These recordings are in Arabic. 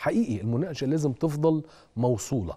حقيقي المناقشه لازم تفضل موصوله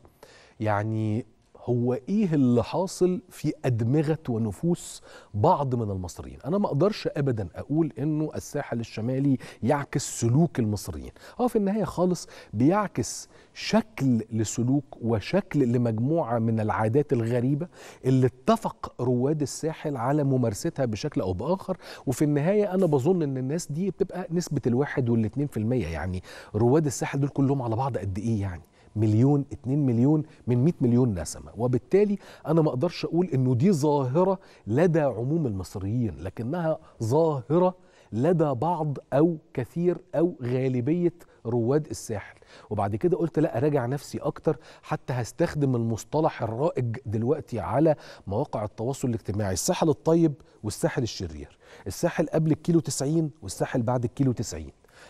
يعني هو ايه اللي حاصل في ادمغه ونفوس بعض من المصريين انا ما اقدرش ابدا اقول انه الساحل الشمالي يعكس سلوك المصريين اه في النهايه خالص بيعكس شكل لسلوك وشكل لمجموعه من العادات الغريبه اللي اتفق رواد الساحل على ممارستها بشكل او باخر وفي النهايه انا بظن ان الناس دي بتبقى نسبه الواحد والاثنين في المية يعني رواد الساحل دول كلهم على بعض قد ايه يعني مليون 2 مليون من 100 مليون نسمه وبالتالي انا ما اقدرش اقول انه دي ظاهره لدى عموم المصريين لكنها ظاهره لدى بعض او كثير او غالبيه رواد الساحل وبعد كده قلت لا اراجع نفسي اكتر حتى هستخدم المصطلح الرائج دلوقتي على مواقع التواصل الاجتماعي الساحل الطيب والساحل الشرير الساحل قبل الكيلو 90 والساحل بعد الكيلو 90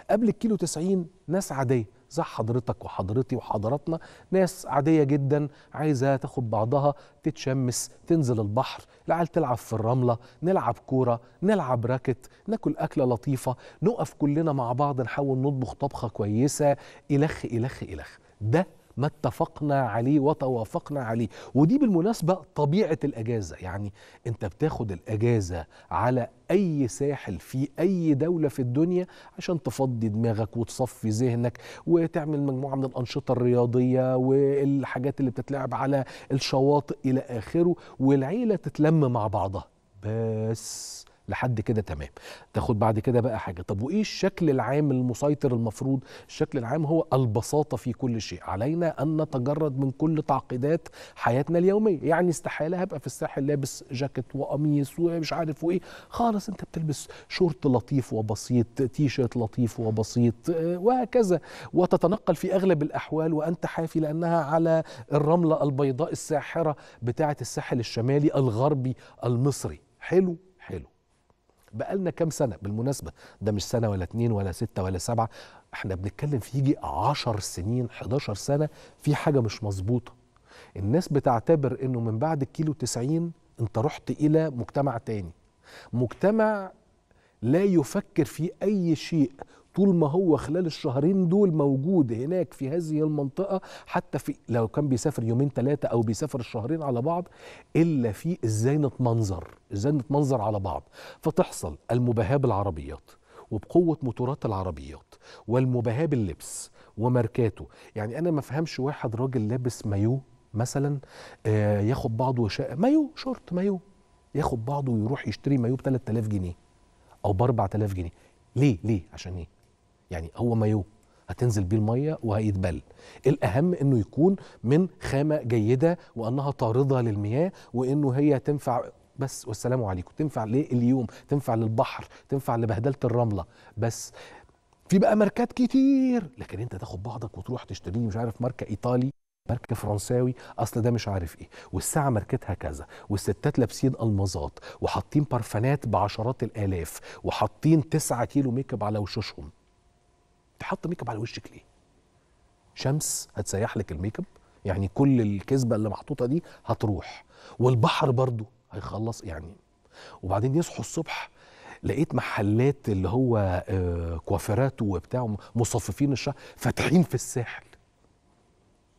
قبل الكيلو 90 ناس عاديه زي حضرتك وحضرتي وحضراتنا ناس عادية جدا عايزة تاخد بعضها تتشمس تنزل البحر العيال تلعب في الرملة نلعب كورة نلعب راكت ناكل أكلة لطيفة نقف كلنا مع بعض نحاول نطبخ طبخة كويسة إلخ إلخ إلخ ده ما اتفقنا عليه وتوافقنا عليه ودي بالمناسبة طبيعة الأجازة يعني أنت بتاخد الأجازة على أي ساحل في أي دولة في الدنيا عشان تفضي دماغك وتصفي ذهنك وتعمل مجموعة من الأنشطة الرياضية والحاجات اللي بتتلعب على الشواطئ إلى آخره والعيلة تتلم مع بعضها بس لحد كده تمام تاخد بعد كده بقى حاجه طب وايه الشكل العام المسيطر المفروض الشكل العام هو البساطه في كل شيء علينا ان نتجرد من كل تعقيدات حياتنا اليوميه يعني استحاله هبقى في الساحل لابس جاكيت وقميص ومش عارف وايه خالص انت بتلبس شورت لطيف وبسيط تي شيرت لطيف وبسيط آه، وهكذا وتتنقل في اغلب الاحوال وانت حافي لانها على الرمله البيضاء الساحره بتاعه الساحل الشمالي الغربي المصري حلو حلو بقالنا كام سنه بالمناسبه ده مش سنه ولا اتنين ولا سته ولا سبعه احنا بنتكلم في يجي 10 سنين 11 سنه في حاجه مش مظبوطه الناس بتعتبر انه من بعد الكيلو 90 انت رحت الى مجتمع تاني مجتمع لا يفكر في اي شيء طول ما هو خلال الشهرين دول موجود هناك في هذه المنطقة حتى في لو كان بيسافر يومين ثلاثة أو بيسافر الشهرين على بعض إلا في إزاي نتمنظر إزاي نتمنظر على بعض فتحصل المباهاة بالعربيات وبقوة موتورات العربيات والمباهاة باللبس وماركاته يعني أنا ما فهمش واحد راجل لابس مايو مثلا آه ياخد بعضه وشاء مايو شورت مايو ياخد بعضه ويروح يشتري مايو ب 3000 جنيه او ب 4000 جنيه ليه ليه عشان ايه يعني هو مايو هتنزل بيه الميه وهيتبل الاهم انه يكون من خامه جيده وانها طارده للمياه وانه هي تنفع بس والسلام عليكم تنفع لليوم تنفع للبحر تنفع لبهدله الرمله بس في بقى ماركات كتير لكن انت تاخد بعضك وتروح تشتري مش عارف ماركه ايطالي ماركة فرنساوي أصل ده مش عارف إيه والساعة ماركتها كذا والستات لابسين ألمازات وحاطين بارفانات بعشرات الآلاف وحاطين تسعة كيلو ميك اب على وشوشهم تحط ميك اب على وشك ليه شمس هتسيح لك الميك اب يعني كل الكذبه اللي محطوطه دي هتروح والبحر برضو هيخلص يعني وبعدين يصحوا الصبح لقيت محلات اللي هو آه، كوافيرات وبتاع مصففين الشعر فاتحين في الساحل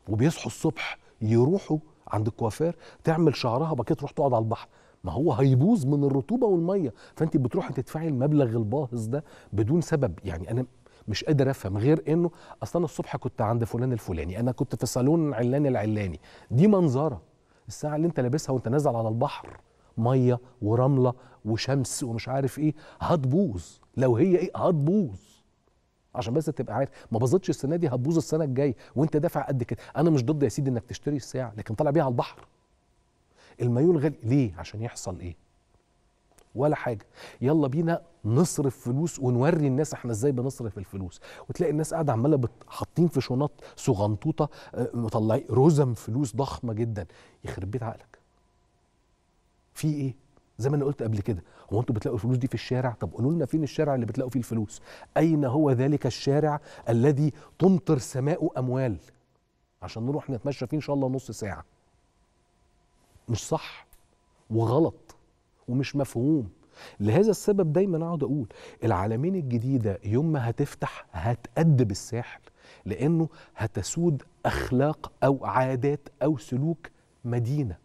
وبيصحوا الصبح يروحوا عند الكوافير تعمل شعرها وبعد كده تروح تقعد على البحر ما هو هيبوظ من الرطوبه والميه فانت بتروحي تدفعي المبلغ الباهظ ده بدون سبب يعني انا مش قادر افهم غير انه اصل انا الصبح كنت عند فلان الفلاني انا كنت في صالون علان العلاني دي منظره الساعه اللي انت لابسها وانت نازل على البحر ميه ورمله وشمس ومش عارف ايه هتبوظ لو هي ايه هتبوظ عشان بس تبقى عارف ما باظتش السنه دي هتبوظ السنه الجايه وانت دافع قد كده انا مش ضد يا سيدي انك تشتري الساعه لكن طالع بيها على البحر المايو غالي ليه عشان يحصل ايه ولا حاجه يلا بينا نصرف فلوس ونوري الناس احنا ازاي بنصرف الفلوس وتلاقي الناس قاعده عماله حاطين في شنط صغنطوطه آه، مطلعين رزم فلوس ضخمه جدا يخرب بيت عقلك في ايه زي ما انا قلت قبل كده هو انتوا بتلاقوا الفلوس دي في الشارع طب قولوا لنا فين الشارع اللي بتلاقوا فيه الفلوس اين هو ذلك الشارع الذي تمطر سماءه اموال عشان نروح نتمشى فيه ان شاء الله نص ساعه مش صح وغلط ومش مفهوم لهذا السبب دايما اقعد اقول العالمين الجديده يوم ما هتفتح هتأدب الساحل لانه هتسود اخلاق او عادات او سلوك مدينه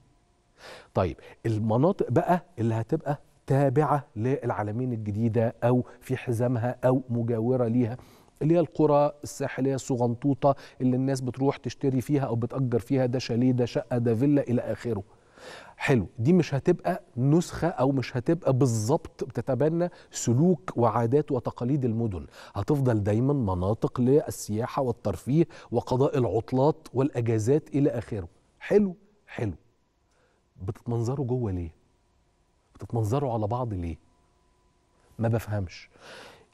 طيب المناطق بقى اللي هتبقى تابعه للعالمين الجديده او في حزامها او مجاوره ليها اللي هي القرى الساحليه الصغنطوطه اللي الناس بتروح تشتري فيها او بتأجر فيها ده شاليه ده شقه ده فيلا الى اخره حلو دي مش هتبقى نسخة أو مش هتبقى بالظبط بتتبنى سلوك وعادات وتقاليد المدن هتفضل دايما مناطق للسياحة والترفيه وقضاء العطلات والأجازات إلى آخره حلو حلو بتتمنظروا جوه ليه بتتمنظروا على بعض ليه ما بفهمش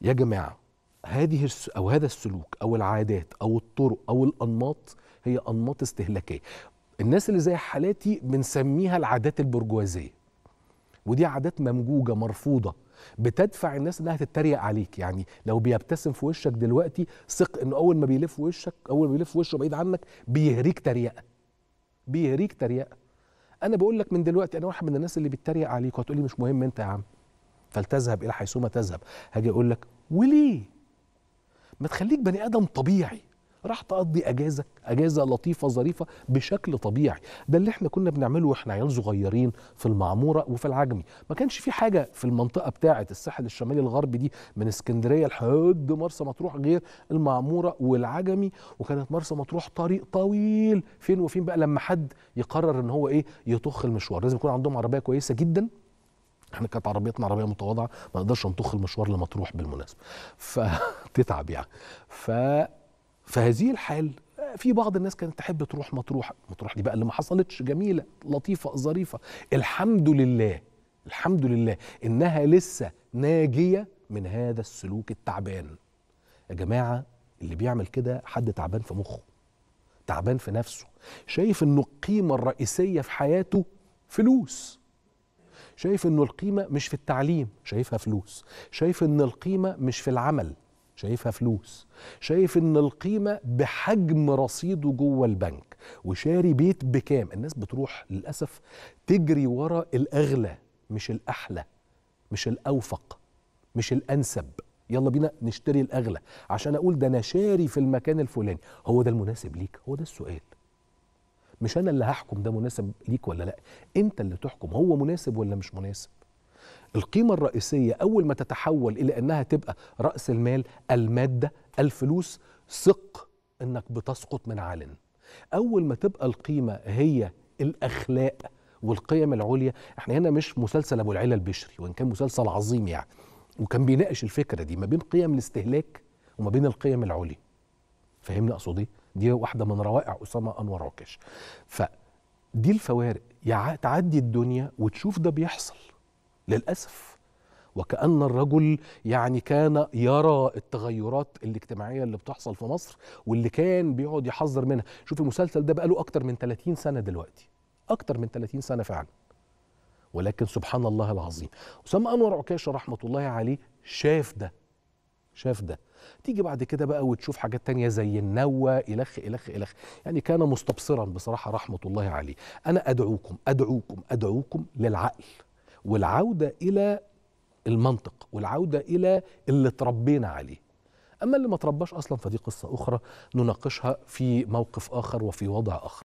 يا جماعة هذه او هذا السلوك او العادات او الطرق او الانماط هي انماط استهلاكيه الناس اللي زي حالاتي بنسميها العادات البرجوازيه ودي عادات ممجوجه مرفوضه بتدفع الناس انها تتريق عليك يعني لو بيبتسم في وشك دلوقتي ثق انه اول ما بيلف وشك اول ما بيلف وشه بعيد عنك بيهريك تريقه بيهريك تريقه انا بقول لك من دلوقتي انا واحد من الناس اللي بيتريق عليك وهتقول لي مش مهم انت يا عم فلتذهب الى حيثما تذهب هاجي اقول لك وليه ما تخليك بني ادم طبيعي راح تقضي اجازه اجازه لطيفه ظريفه بشكل طبيعي ده اللي احنا كنا بنعمله واحنا عيال صغيرين في المعموره وفي العجمي ما كانش في حاجه في المنطقه بتاعه الساحل الشمالي الغربي دي من اسكندريه لحد مرسى مطروح غير المعموره والعجمي وكانت مرسى مطروح طريق طويل فين وفين بقى لما حد يقرر ان هو ايه يطخ المشوار لازم يكون عندهم عربيه كويسه جدا احنا كانت عربيتنا عربيه متواضعه ما نقدرش نطخ المشوار لمطروح بالمناسبه فتتعب يعني ف فهذه الحال في بعض الناس كانت تحب تروح مطروح مطروح دي بقى اللي ما حصلتش جميله لطيفه ظريفه الحمد لله الحمد لله انها لسه ناجيه من هذا السلوك التعبان يا جماعه اللي بيعمل كده حد تعبان في مخه تعبان في نفسه شايف انه القيمه الرئيسيه في حياته فلوس شايف انه القيمه مش في التعليم شايفها فلوس شايف ان القيمه مش في العمل شايفها فلوس شايف ان القيمه بحجم رصيده جوه البنك وشاري بيت بكام الناس بتروح للاسف تجري ورا الاغلى مش الاحلى مش الاوفق مش الانسب يلا بينا نشتري الاغلى عشان اقول ده انا شاري في المكان الفلاني هو ده المناسب ليك هو ده السؤال مش انا اللي هحكم ده مناسب ليك ولا لا انت اللي تحكم هو مناسب ولا مش مناسب القيمة الرئيسية أول ما تتحول إلى أنها تبقى رأس المال المادة الفلوس ثق أنك بتسقط من عالٍ أول ما تبقى القيمة هي الأخلاق والقيم العليا احنا هنا مش مسلسل أبو العلا البشري وإن كان مسلسل عظيم يعني وكان بيناقش الفكرة دي ما بين قيم الاستهلاك وما بين القيم العليا فهمنا أقصد إيه؟ دي واحدة من روائع أسامة أنور عكاش فدي الفوارق يعني تعدي الدنيا وتشوف ده بيحصل للأسف وكأن الرجل يعني كان يرى التغيرات الاجتماعية اللي بتحصل في مصر واللي كان بيقعد يحذر منها شوف المسلسل ده بقاله أكتر من 30 سنة دلوقتي أكتر من 30 سنة فعلا ولكن سبحان الله العظيم أسامة أنور عكاشة رحمة الله عليه شاف ده شاف ده تيجي بعد كده بقى وتشوف حاجات تانية زي النوى إلخ إلخ إلخ يعني كان مستبصرا بصراحة رحمة الله عليه أنا أدعوكم أدعوكم أدعوكم للعقل والعودة إلى المنطق والعودة إلى اللي اتربينا عليه أما اللي ما ترباش أصلا فدي قصة أخرى نناقشها في موقف آخر وفي وضع آخر